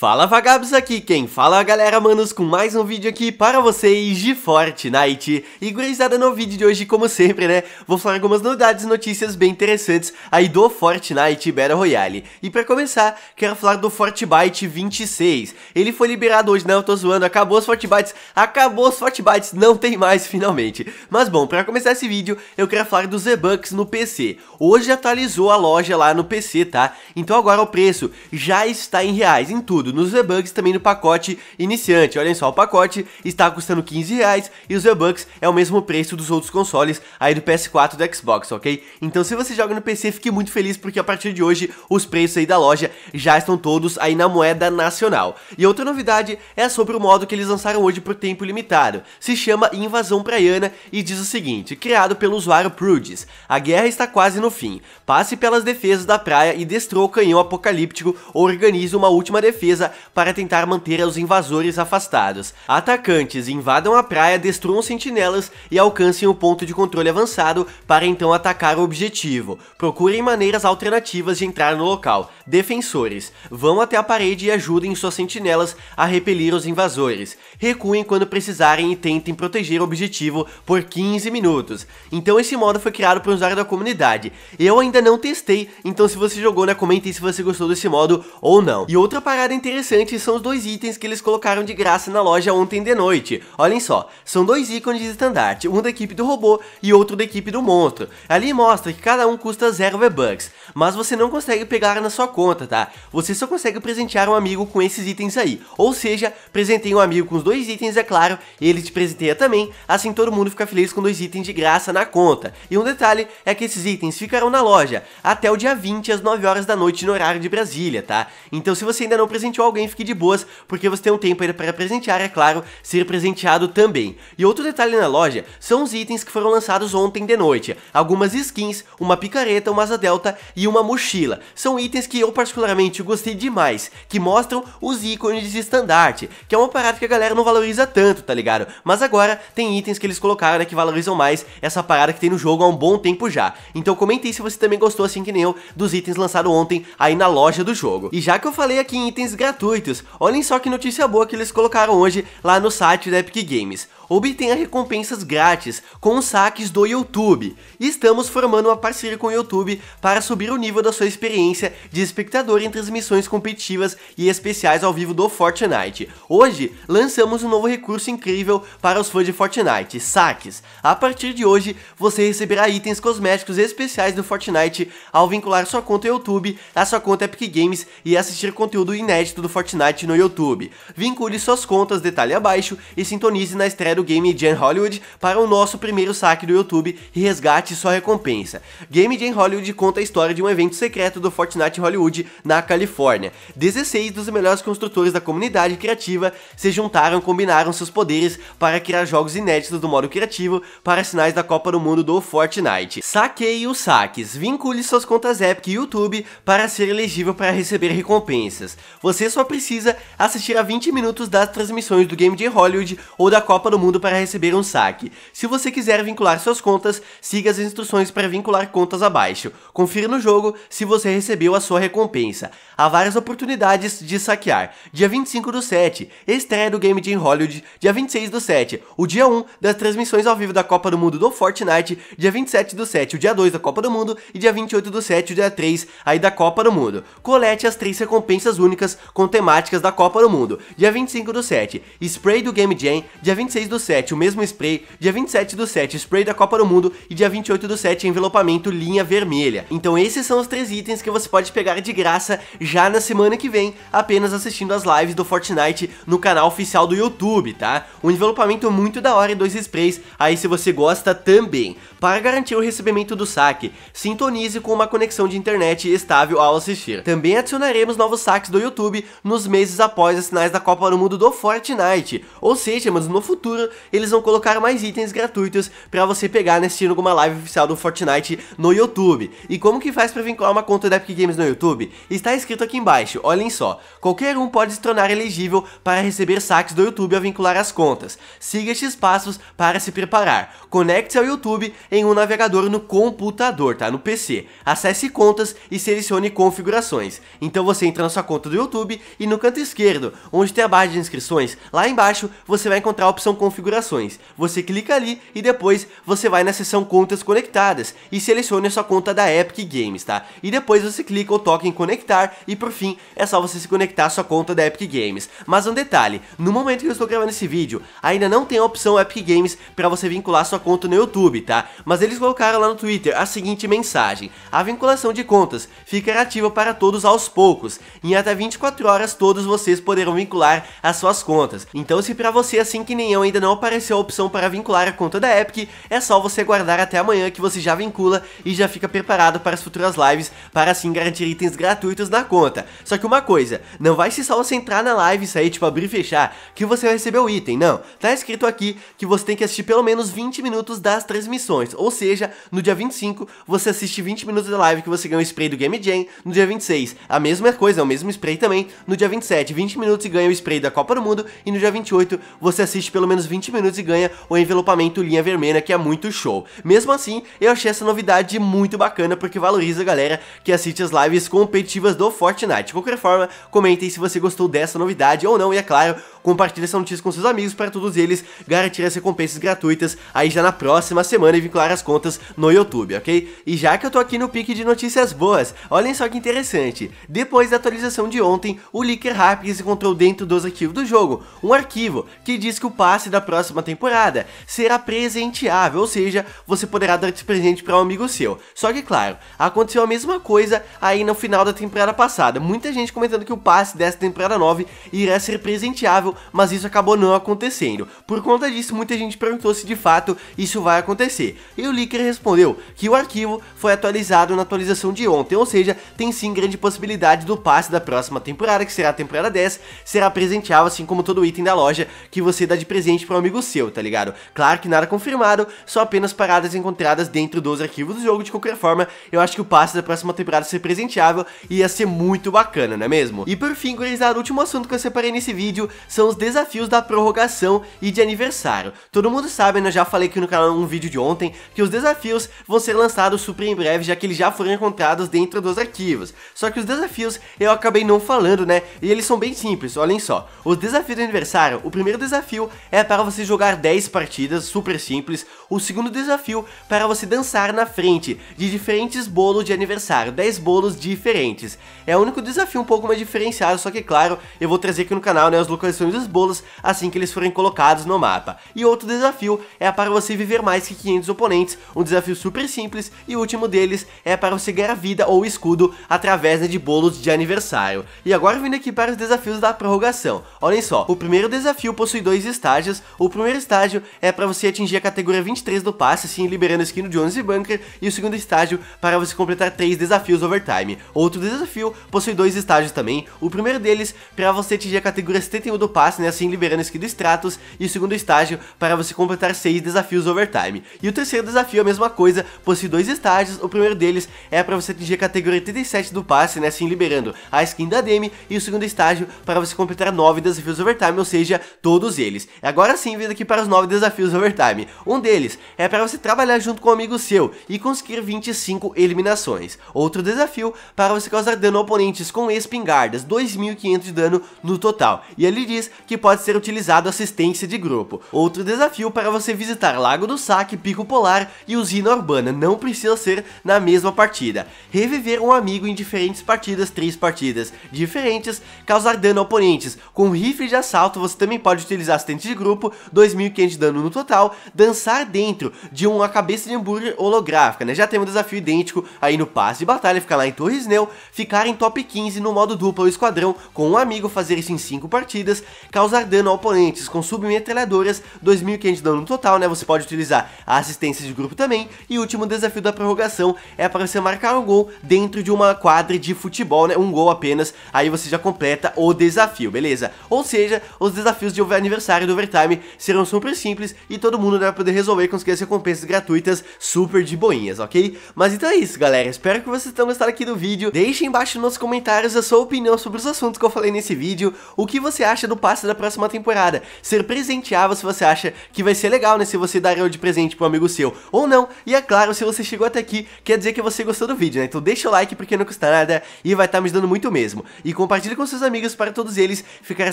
Fala vagabos aqui quem fala é galera manos com mais um vídeo aqui para vocês de Fortnite E gurizada no vídeo de hoje como sempre né, vou falar algumas novidades e notícias bem interessantes aí do Fortnite Battle Royale E para começar, quero falar do Fortnite 26 Ele foi liberado hoje, né? eu tô zoando, acabou os Fortbytes, acabou os Fortbytes, não tem mais finalmente Mas bom, para começar esse vídeo eu quero falar dos e bucks no PC Hoje atualizou a loja lá no PC tá, então agora o preço já está em reais em tudo tudo nos V-Bucks também no pacote iniciante. Olhem só, o pacote está custando 15 reais e os V-Bucks é o mesmo preço dos outros consoles aí do PS4 e do Xbox, ok? Então se você joga no PC, fique muito feliz porque a partir de hoje os preços aí da loja já estão todos aí na moeda nacional. E outra novidade é sobre o modo que eles lançaram hoje por tempo limitado. Se chama Invasão Praiana e diz o seguinte, criado pelo usuário Prudes. A guerra está quase no fim. Passe pelas defesas da praia e destrua o canhão apocalíptico ou organize uma última defesa defesa para tentar manter os invasores afastados. Atacantes invadam a praia, destruam sentinelas e alcancem o ponto de controle avançado para então atacar o objetivo. Procurem maneiras alternativas de entrar no local. Defensores vão até a parede e ajudem suas sentinelas a repelir os invasores. Recuem quando precisarem e tentem proteger o objetivo por 15 minutos. Então esse modo foi criado por um usuário da comunidade. Eu ainda não testei, então se você jogou, né, comentem se você gostou desse modo ou não. E outra parada interessante interessante são os dois itens que eles colocaram de graça na loja ontem de noite. Olhem só, são dois ícones de estandarte, um da equipe do robô e outro da equipe do monstro. Ali mostra que cada um custa 0 V-Bucks, mas você não consegue pegar na sua conta, tá? Você só consegue presentear um amigo com esses itens aí, ou seja, presentei um amigo com os dois itens, é claro, e ele te presenteia também, assim todo mundo fica feliz com dois itens de graça na conta. E um detalhe é que esses itens ficarão na loja até o dia 20 às 9 horas da noite no horário de Brasília, tá? Então se você ainda não presenteou ou alguém fique de boas, porque você tem um tempo ainda para presentear, é claro, ser presenteado também. E outro detalhe na loja são os itens que foram lançados ontem de noite. Algumas skins, uma picareta, uma asa delta e uma mochila. São itens que eu particularmente gostei demais, que mostram os ícones de estandarte, que é uma parada que a galera não valoriza tanto, tá ligado? Mas agora tem itens que eles colocaram, né, que valorizam mais essa parada que tem no jogo há um bom tempo já. Então comente aí se você também gostou, assim que nem eu, dos itens lançados ontem aí na loja do jogo. E já que eu falei aqui em itens gratuitos. Olhem só que notícia boa que eles colocaram hoje lá no site da Epic Games. Obtenha recompensas grátis com os saques do YouTube. estamos formando uma parceria com o YouTube para subir o nível da sua experiência de espectador em transmissões competitivas e especiais ao vivo do Fortnite. Hoje, lançamos um novo recurso incrível para os fãs de Fortnite, saques. A partir de hoje, você receberá itens cosméticos especiais do Fortnite ao vincular sua conta YouTube à sua conta Epic Games e assistir conteúdo inédito do Fortnite no YouTube. Vincule suas contas, detalhe abaixo, e sintonize na estreia do Game Jam Hollywood para o nosso primeiro saque do YouTube e resgate sua recompensa. Game Jam Hollywood conta a história de um evento secreto do Fortnite Hollywood na Califórnia. 16 dos melhores construtores da comunidade criativa se juntaram e combinaram seus poderes para criar jogos inéditos do modo criativo para sinais da Copa do Mundo do Fortnite. Saqueie os saques, vincule suas contas Epic e YouTube para ser elegível para receber recompensas. Você você só precisa assistir a 20 minutos das transmissões do Game de Hollywood ou da Copa do Mundo para receber um saque. Se você quiser vincular suas contas, siga as instruções para vincular contas abaixo. Confira no jogo se você recebeu a sua recompensa. Há várias oportunidades de saquear. Dia 25 do 7, estreia do Game de Hollywood. Dia 26 do 7, o dia 1 das transmissões ao vivo da Copa do Mundo do Fortnite. Dia 27 do 7, o dia 2 da Copa do Mundo. E dia 28 do 7, o dia 3 aí da Copa do Mundo. Colete as três recompensas únicas com temáticas da Copa do Mundo. Dia 25 do 7, spray do Game Jam. Dia 26 do 7, o mesmo spray. Dia 27 do 7, spray da Copa do Mundo. E dia 28 do 7, envelopamento linha vermelha. Então esses são os três itens que você pode pegar de graça já na semana que vem, apenas assistindo as lives do Fortnite no canal oficial do YouTube, tá? Um envelopamento muito da hora e dois sprays, aí se você gosta também. Para garantir o recebimento do saque, sintonize com uma conexão de internet estável ao assistir. Também adicionaremos novos saques do YouTube YouTube nos meses após as finais da Copa do Mundo do Fortnite. Ou seja, mas no futuro eles vão colocar mais itens gratuitos para você pegar nesse tiro alguma live oficial do Fortnite no YouTube. E como que faz para vincular uma conta da Epic Games no YouTube? Está escrito aqui embaixo, olhem só. Qualquer um pode se tornar elegível para receber saques do YouTube ao vincular as contas. Siga estes passos para se preparar. Conecte-se ao YouTube em um navegador no computador, tá? No PC. Acesse contas e selecione configurações. Então você entra na sua conta do YouTube YouTube e no canto esquerdo, onde tem a barra de inscrições, lá embaixo você vai encontrar a opção configurações. Você clica ali e depois você vai na seção contas conectadas e selecione a sua conta da Epic Games, tá? E depois você clica ou toca em conectar e por fim é só você se conectar à sua conta da Epic Games. Mas um detalhe, no momento que eu estou gravando esse vídeo, ainda não tem a opção Epic Games para você vincular sua conta no YouTube, tá? Mas eles colocaram lá no Twitter a seguinte mensagem: a vinculação de contas ficará ativa para todos aos poucos, em até 24 24 horas todos vocês poderão vincular as suas contas. Então se para você, assim que nem eu, ainda não apareceu a opção para vincular a conta da Epic, é só você aguardar até amanhã que você já vincula e já fica preparado para as futuras lives, para assim garantir itens gratuitos na conta. Só que uma coisa, não vai ser só você entrar na live e sair, tipo, abrir e fechar, que você vai receber o item, não. Tá escrito aqui que você tem que assistir pelo menos 20 minutos das transmissões, ou seja, no dia 25 você assiste 20 minutos da live que você ganha o spray do Game Jam, no dia 26 a mesma coisa, o mesmo spray também, no dia 27 20 minutos e ganha o spray da Copa do Mundo, e no dia 28 você assiste pelo menos 20 minutos e ganha o envelopamento linha vermelha, que é muito show. Mesmo assim, eu achei essa novidade muito bacana, porque valoriza a galera que assiste as lives competitivas do Fortnite. De qualquer forma, comentem se você gostou dessa novidade ou não, e é claro, compartilhe essa notícia com seus amigos para todos eles garantir as recompensas gratuitas aí já na próxima semana e vincular as contas no YouTube, ok? E já que eu tô aqui no pique de notícias boas, olhem só que interessante. Depois da atualização de ontem, o Leaker Harpies encontrou dentro dos arquivos do jogo um arquivo que diz que o passe da próxima temporada será presenteável, ou seja, você poderá dar esse presente para um amigo seu. Só que, claro, aconteceu a mesma coisa aí no final da temporada passada. Muita gente comentando que o passe dessa temporada 9 irá ser presenteável mas isso acabou não acontecendo. Por conta disso, muita gente perguntou se de fato isso vai acontecer. E o Leaker respondeu que o arquivo foi atualizado na atualização de ontem, ou seja, tem sim grande possibilidade do passe da próxima temporada, que será a temporada 10, será presenteável, assim como todo item da loja que você dá de presente para um amigo seu, tá ligado? Claro que nada confirmado, só apenas paradas encontradas dentro dos arquivos do jogo, de qualquer forma, eu acho que o passe da próxima temporada ser presenteável ia ser muito bacana, não é mesmo? E por fim, gurizada, o último assunto que eu separei nesse vídeo são são os desafios da prorrogação e de aniversário. Todo mundo sabe, né? Eu já falei aqui no canal num vídeo de ontem, que os desafios vão ser lançados super em breve, já que eles já foram encontrados dentro dos arquivos. Só que os desafios eu acabei não falando, né? E eles são bem simples, olhem só. Os desafios de aniversário, o primeiro desafio é para você jogar 10 partidas, super simples. O segundo desafio para você dançar na frente de diferentes bolos de aniversário, 10 bolos diferentes. É o único desafio um pouco mais diferenciado, só que claro, eu vou trazer aqui no canal, né, as localizações tamanho dos bolos assim que eles forem colocados no mapa. E outro desafio é para você viver mais que 500 oponentes, um desafio super simples, e o último deles é para você ganhar vida ou escudo através né, de bolos de aniversário. E agora vindo aqui para os desafios da prorrogação. Olhem só, o primeiro desafio possui dois estágios, o primeiro estágio é para você atingir a categoria 23 do passe, assim, liberando a skin do Jones e Bunker, e o segundo estágio para você completar três desafios overtime. Outro desafio possui dois estágios também, o primeiro deles para você atingir a categoria 71 do passe, passe, né, assim liberando skill Stratos, e o segundo estágio para você completar 6 desafios overtime. E o terceiro desafio é a mesma coisa, possui dois estágios, o primeiro deles é para você atingir a categoria 87 do passe, né, assim liberando a skin da Demi, e o segundo estágio para você completar 9 desafios overtime, ou seja, todos eles. Agora sim, vindo aqui para os 9 desafios overtime. Um deles é para você trabalhar junto com um amigo seu e conseguir 25 eliminações. Outro desafio para você causar dano a oponentes com espingardas, 2.500 de dano no total. E ele diz que pode ser utilizado assistência de grupo. Outro desafio para você visitar Lago do Saque, Pico Polar e Usina Urbana, não precisa ser na mesma partida. Reviver um amigo em diferentes partidas, três partidas diferentes, causar dano a oponentes. Com rifle de assalto você também pode utilizar assistente de grupo, 2.500 de dano no total, dançar dentro de uma cabeça de hambúrguer holográfica, né? Já tem um desafio idêntico aí no passe de batalha, ficar lá em Torres Neu, ficar em top 15 no modo duplo ou esquadrão com um amigo, fazer isso em 5 partidas, causar dano a oponentes com submetralhadoras, 2.500 de dano no total, né? Você pode utilizar a assistência de grupo também. E o último desafio da prorrogação é para você marcar um gol dentro de uma quadra de futebol, né? Um gol apenas, aí você já completa o desafio, beleza? Ou seja, os desafios de aniversário do Overtime serão super simples e todo mundo vai poder resolver conseguir as recompensas gratuitas super de boinhas, ok? Mas então é isso, galera. Espero que vocês tenham gostado aqui do vídeo. Deixem embaixo nos comentários a sua opinião sobre os assuntos que eu falei nesse vídeo, o que você acha do da próxima temporada. Ser presenteável se você acha que vai ser legal, né? Se você dar eu de presente pro amigo seu ou não. E é claro, se você chegou até aqui, quer dizer que você gostou do vídeo, né? Então deixa o like porque não custa nada e vai estar tá me ajudando muito mesmo. E compartilha com seus amigos para todos eles ficarem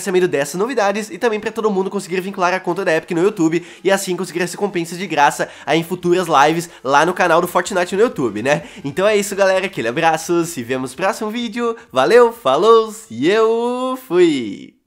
sabendo dessas novidades e também para todo mundo conseguir vincular a conta da Epic no YouTube e assim conseguir as recompensas de graça aí em futuras lives lá no canal do Fortnite no YouTube, né? Então é isso, galera. Aquele abraço, se vemos no próximo vídeo. Valeu, falou e eu fui!